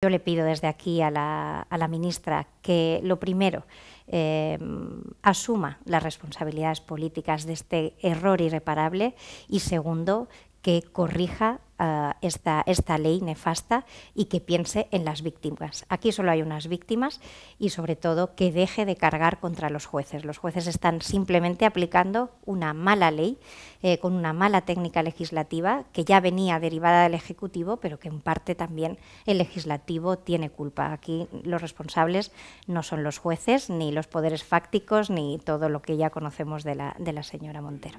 Yo le pido desde aquí a la, ministra que lo primero eh, asuma las responsabilidades políticas de este error irreparable y segundo que corrija esta, esta ley nefasta y que piense en las víctimas. Aquí solo hay unas víctimas y sobre todo que deje de cargar contra los jueces. Los jueces están simplemente aplicando una mala ley eh, con una mala técnica legislativa que ya venía derivada del Ejecutivo, pero que en parte también el Legislativo tiene culpa. Aquí los responsables no son los jueces, ni los poderes fácticos, ni todo lo que ya conocemos de la, de la señora Montero.